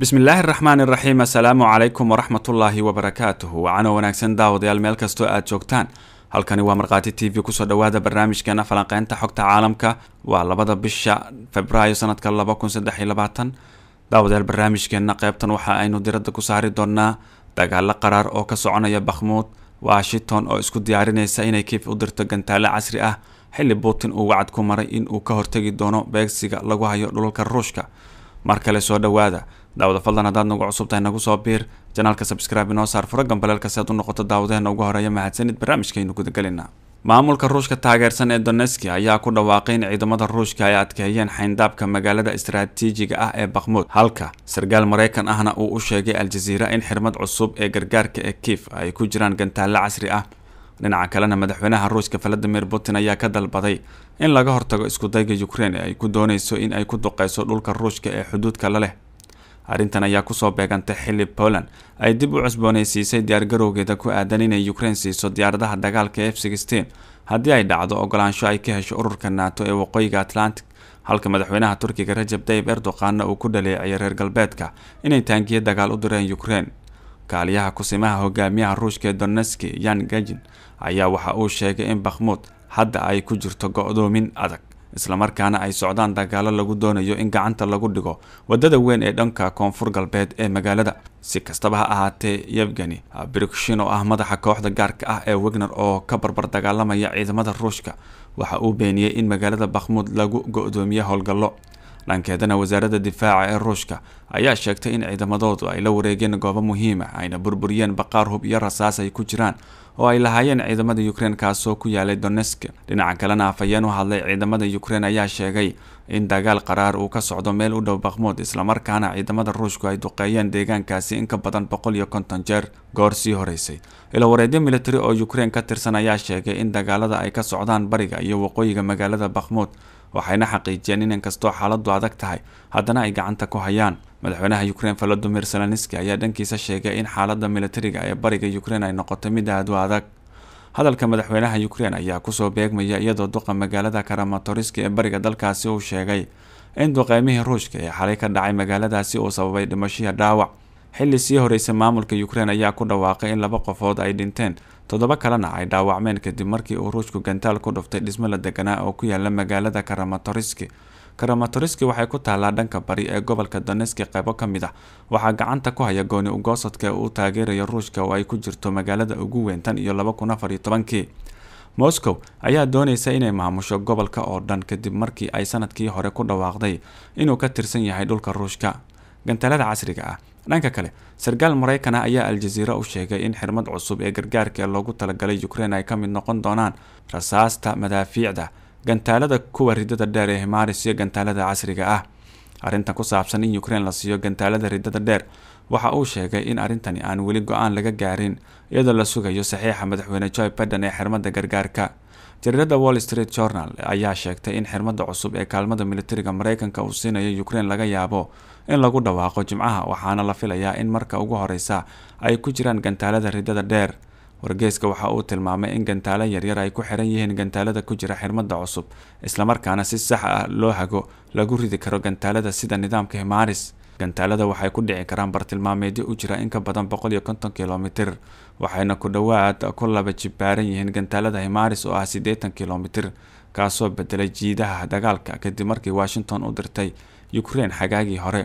bismillaahi raxmaan iraxiim assalaamu calaykum waraxmatullaahi wabarakaatuhu wacano wanaagsan daawadayaal meel kastoo aad joogtaan halkani waa markhaati t v kusoo dhawaada barnaamijkeena falanqeynta xogta caalamka waa labada bisha februaayo sanadka laba kun saddex iyo labaatan daawadayaal barnaamijkeenna qeybtan waxa aynu diradda ku saari doonnaa dagaalo qaraar oo ka soconaya bakhmuud washington oo isku diyaarinaysa inay kiif u dirto gantaale casri ah xilli putin uu wacad ku maray inuu ka hortegi doono beegsiga lagu hayo dhulalka ruushka mar kale soo dhowaada daawada fadlan haddaad nagu cusubtahay nagu soo biir janaalka sabscribe inoo saar furo gambaleelka si aad u noqoto daawadaheenna ugu horeeya mahadsanid barnaamijkaynu gudagelina maamulka ruushka taageersan ee doneski ayaa ku dhawaaqay in ciidamada ruushka ay adkeeyeen xayndaabka magaalada istaraatiijiga ah ee bakhmuud halka sargaal maraykan ahna uu u sheegay al-jaziira in xirmad cusub ee gargaarka ee kiif ay ku jiraan gantaallo casri ah dhinaca kalena madaxweynaha ruushka valadimir putin ayaa ka dalbaday in laga hortago iskudayga ukrein ee ay ku dooneyso in ay ku duqeyso dhulka ruushka ee xuduudka la leh arrintan ayaa kusoo beegantay xili boland ay dib u cusboonaysiisay diyaargarowgeeda ku aadan inay ukraine siiso diyaaradaha dagaalka f sixteen haddii ay dhacdo ogolaansho ay ka hesho ururka naato ee waqooyiga atlantic halka madaxweynaha turkiga rajab tayib erdoqanna uu ku dhaleeciyay reer galbeedka inay taangiyo dagaal u direen ukraine kaaliyaha kusimaha hogaamiyaha ruushka ee doneski yan gajin ayaa waxa uu sheegay in bakhmuud hadda ay ku jirto go-doomin adag islamarkaana ay socdaan dagaalo lagu doonayo in gacanta lagu dhigo waddada weyn ee dhanka koonfur galbeed ee magaalada si kastaba ha ahaatee yevgeni brikshin oo ah madaxa kooxda gaarka ah ee wegner oo ka barbar dagaalamaya ciidamada ruushka waxa uu beeniyey in magaalada bakhmuud lagu go-doomiye howlgallo dhankeedana wasaaradda difaaca ee ruushka ayaa sheegtay in ciidamadoodu ay la wareegeen goobo muhiima ah, ayna burburiyeen baqaar hub iyo rasaas ay ku jiraan oo ay lahaayeen ciidamada ukrein kaasoo ku yaalay donesk dhinaca kalena afhayeen u hadlay ciidamada ukrein ayaa sheegay in dagaal qaraar uu ka socdo meel u dhow baqmood islamarkaana ciidamada ruushku ay duqeeyeen deegaankaasi in ka badan boqol iyo konton jeer goor sii horeysay ilawareedyo militari oo ukrein ka tirsan ayaa sheegay in dagaalada ay ka socdaan bariga iyo waqooyiga magaalada bakhmuud waxayna xaqiijiyeen inan kastoo xaaladdu adag tahay haddana ay gacanta ku hayaan madaxweynaha ukrein volodimir zelenski ayaa dhankiisa sheegay in xaaladda milatariga ee bariga ukrein ay noqotay mid aad u adag hadalka madaxweynaha ukrein ayaa kusoo beegmaya iyadoo duqa magaalada karamatoriski ee bariga dalkaasi uu sheegay in duqeymihii ruushka ee xalay ka dhacay magaaladaasi uu sababay dhimashiya dhaawac xilli sii horreysay maamulka ukrein ayaa ku dhawaaqay in laba qofood ay dhinteen toddoba kalena ay dhaawacmeen kadib markii uu ruushku gantaal ku dhuftay dhismo la deganaa oo ku yaala magaalada karamatoriski karamatoriski waxay ku taallaa dhanka bari ee gobolka doneski qaybo ka mid ah waxaa gacanta ku haya gooni ugoosadka ee uu taageerayo ruushka oo ay ku jirto magaalada ugu weyn tan iyo laba kun afar iyo tobankii moscow ayaa dooneysa inay maamusho gobolka oo dhan kadib markii ay sanadkii hore ku dhawaaqday inuu ka tirsan yahay dhulka ruushka gantaalada casriga ah dhanka kale sarkaal maraykana ayaa al-jaziira u sheegay in xirmad cusub ee gargaarka ee loogu talagalay ukrein ay ka mid noqon doonaan rasaasta madaafiicda gantaalada kuwa ridada dheer ee himaaris iyo gantaalada casriga ah arrintan ku saabsan in ukrein la siiyo gantaalada ridada dheer waxa uu sheegay in arrintani aan weli go-aan laga gaarin iyadoo la sugayo saxiixa madaxweyne joy baden ee xirmada gargaarka jareerada wall street journal ayaa sheegtay in xirmada cusub ee kaalmada militariga maraykanka uu siinayo ukrein laga yaabo in lagu dhawaaqo jimcaha waxaana la filayaa in marka ugu horeysa ay ku jiraan gantaalada riddada dheer wargeyska waxa uu tilmaamay in gantaalo yaryar ay ku xiran yihiin gantaalada ku jira xirmada cusub islamarkaana si sax ah loo hago lagu ridi karo gantaalada sida nidaamka himaris gantaalada waxay ku dhici karaan bartilmaameedyo u jira in ka badan boqol iyo konton kilomitir waxayna ku dhowaad ku laba jibaaran yihiin gantaalada himaris oo ah siddeetan kilomitir kaasoo bedelay jiidaha dagaalka kadib markii washington u dirtay ukrein xagaagii hore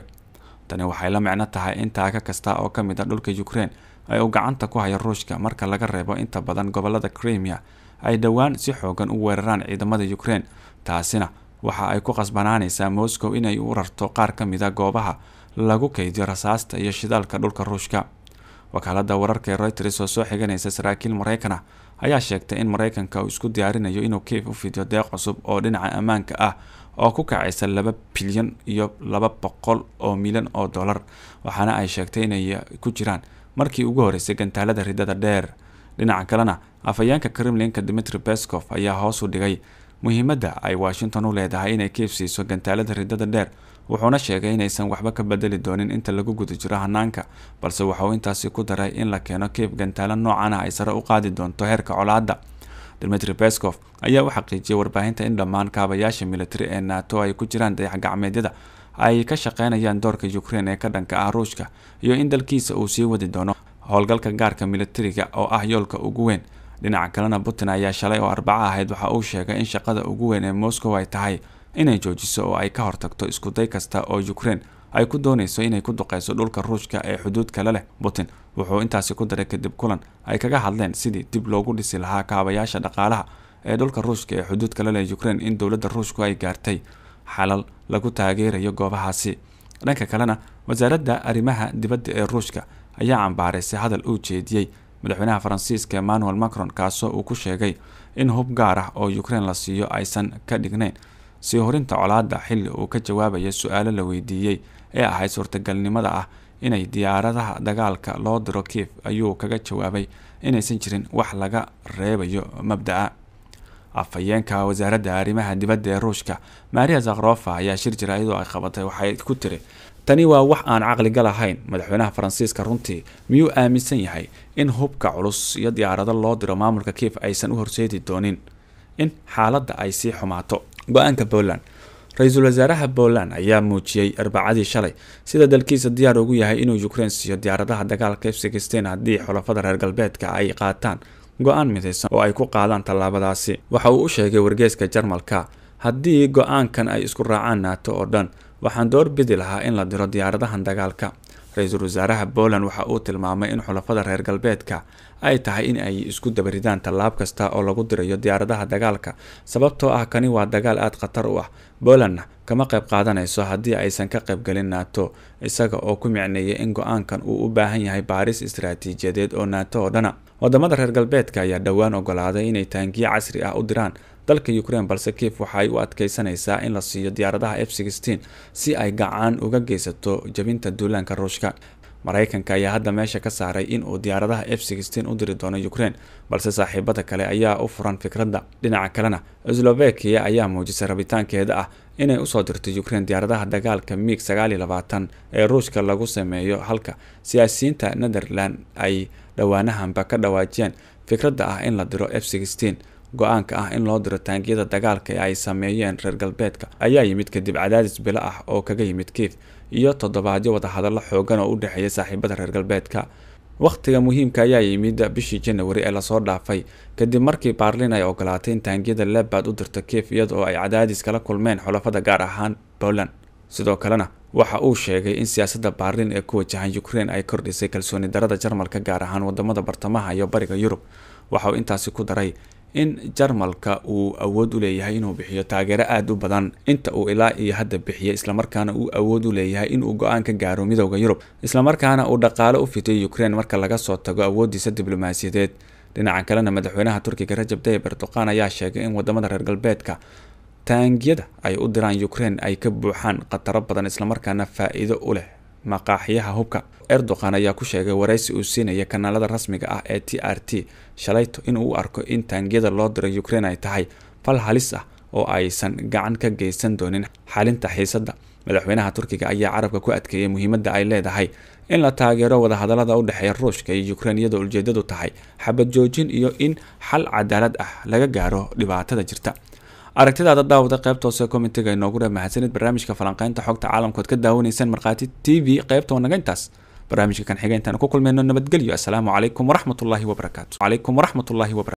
tani waxay la micno tahay in taaka kasta oo ka mid a ah dhulka ukrein ay u gacanta ku haya ruushka marka laga reebo inta badan gobolada crimea ay dhowaan si xoogan u weeraraan ciidamada ukrein taasina waxa ay ku khasbanaanaysaa moscow inay u rarto qaar ka mid a ah goobaha lagu kaydiyo rasaasta iyo shidaalka dhulka ruushka wakaaladda wararka ee reuters oo soo xiganaysa saraakiil maraykana ayaa sheegtay in maraykanka uu isku diyaarinayo inuu kiif u fidiyo deeq cusub oo dhinaca ammaanka ah oo ku kacaysa laba bilyan iyo laba boqol oo milyan oo dollar waxaana ay sheegtay inay ku jiraan markii ugu horreysay gantaalada riddada dheer dhinaca kalena afhayeenka kremlinka dmitri bescof ayaa hoos u dhigay muhiimadda ay washington u leedahay inay siiso gantaalada riddada dheer wuxuuna sheegay inaysan waxba ka bedeli doonin inta lagu guda jiro hanaanka balse waxauu intaasi ku daray in la keeno keef gantaalo noocana ah ay sare u qaadi doonto heerka colaadda dmitri bescof ayaa u xaqiijiyay warbaahinta in dhammaan kaabayaasha militari ee nato ay ku jiraan dayaxgacmeedyada ay ka shaqeynayaan doorka ukraine ee ka dhanka ah ruushka iyo in dalkiisa uu sii wadi doono howlgalka gaarka militariga oo ah yoolka ugu weyn dhinaca kalena putin ayaa shalay oo arbaca ahayd waxa uu sheegay in shaqada ugu weyn ee moscow ay tahay inay joojiso oo ay ka hortagto iskuday kasta oo ukraine ay ku doonayso inay ku duqeyso dhulka ruushka ee xuduud kale leh putin wuxuu intaasi ku daray kadib kulan ay kaga hadleen sidii dib loogu dhisi lahaa kaabayaasha dhaqaalaha ee dhulka ruushka ee xuduud kale leh ukraine in dowladda ruushku ay gaartay xalal lagu taageerayo goobahaasi dhanka kalena wasaaradda arrimaha dibadda ee ruushka ayaa cambaaraysay hadal uu jeediyey madaxweynaha faransiiska emmanuel macron kaasoo uu ku sheegay in hub gaar ah oo ukraine la siiyo aysan ka dhignayn sii horinta colaadda xilli uu ka jawaabaya su-aalo la weydiiyey ee ahayd suurtagalnimada ah inay diyaaradaha dagaalka loo diro kief ayuu kaga jawaabay inaysan jirin wax laga reebayo mabda-a afhayeenka wasaaradda arrimaha dibadda ee ruushka maria zakrofa ayaa shir jira iyadoo ay qabatay waxay ku tiri tani waa wax aan caqligal ahayn madaxweynaha faransiiska runtii miyuu aaminsan yahay in hubka culus iyo diyaarado loo diro maamulka kiif aysan u horseedi doonin in xaaladda ay sii xumaato go-aanka boland ra-iisul wasaaraha boland ayaa muujiyey arbacadii shalay sida dalkiisa diyaar ugu yahay inuu ukraine siiyo diyaaradaha dagaalka efsigisteen haddii xulafada reer galbeedka ay qaataan go-aan midaysan oo ay ku qaadaan tallaabadaasi waxa uu u sheegay wargeyska jarmalka haddii go-aankan ay isku raacaan naato oo dhan waxaan door bidi lahaa in la diro diyaaradahan dagaalka ra-iisul wasaaraha booland waxa uu tilmaamay in xulafada reer galbeedka ay tahay in ay isku dabaridaan tallaab kasta oo lagu dirayo diyaaradaha dagaalka sababtoo ah kani waa dagaal aada khatar u ah boolandna kama qayb qaadanayso haddii aysan ka qaybgelin naato isaga oo ku micneeyay in go-aankan uu u baahan yahay baaris istaraatiijiyadeed oo naato oo dhana waddamada reer galbeedka ayaa dhowaan ogolaaday inay taangiyo casri ah u diraan dalka ukrein balse kiif waxay u adkeysanaysaa in la siiyo diyaaradaha f si ay gacan uga geysato jabinta duulaanka ruushka maraykanka ayaa hadda meesha ka saaray in uu diyaaradaha f u diri doono ukrein balse saaxiibada kale ayaa u furan fikradda dhinaca kalena slovakia ayaa muujisay rabitaankeeda ah inay usoo dirto ukraine diyaaradaha dagaalka miig ee ruushka lagu sameeyo halka siyaasiyiinta netherland ay dhowaanahanba ka dhawaajiyeen fikradda ah in la diro f go-aanka ah in loo diro taangiyada dagaalka ee ay sameeyeen reer galbeedka ayaa yimid kadib cadaadis bilo ah oo kaga yimid kiif iyo toddobaadyo wadahadallo xoogan oo u dhexeeya saaxiibada reer galbeedka wakhtiga muhiimka ayaa yimid bishii janawari ee lasoo dhaafay kadib markii baarlin ay ogolaatay in taangiyada lebaad u dirto kiif iyadoo ay cadaadis kala kulmeen xulafada gaar ahaan poland sidoo kalena waxa uu sheegay in siyaasadda baarlin ee ku wajahan ukrein ay kordhisay kalsooni darada jarmalka gaar ahaan wadamada bartamaha iyo bariga yurub waxa uu intaasi ku daray in jarmalka uu awood u leeyahay inuu bixiyo taageero aada u badan inta uu ilaa iyo hadda bixiya islamarkaana uu awood u leeyahay inuu go-aan ka gaaro midooda yurub islamarkaana uu dhaqaalo u fitay ukraine marka laga soo tago awoodiisa diblomaasiyadeed dhinaca kalena madaxweynaha turkiga rajab tayib erdoqan ayaa sheegay in wadamada reer galbeedka taangiyada ay u diraan ukraine ay ka buuxaan khataro badan islamarkaana faa'iido u leh maqaaxiyaha hubka erdogan ayaa ku sheegay waraysi uu siinaya kanaalada rasmiga ah ee t r t shalayto inuu u arko in taangiyada loo diray ukraine ay tahay fal halis ah oo aysan gacan ka geysan doonin xalinta xiisadda madaxweynaha turkiga ayaa carabka ku adkeeyay muhiimadda ay leedahay in la taageero wadahadallada u dhexeeya ruushka iyo yukrain iyadoo ujeedadu tahay xabad joojin iyo in xal cadaalad ah laga gaaro dhibaatada jirta aragtidaada daawada qaybta hoose komitiga inoogu reeb mahadsanid barnaamijka falanqeynta xogta caalamkood ka daawanaysaan markhaati t v qaybta wanaga intaas barnaamijka kan xiga ku kulmeyno nabadgelyo assalaamu calaykum waraxmatullaahi wabarakaatu calaykum waraxmatullaahi wabara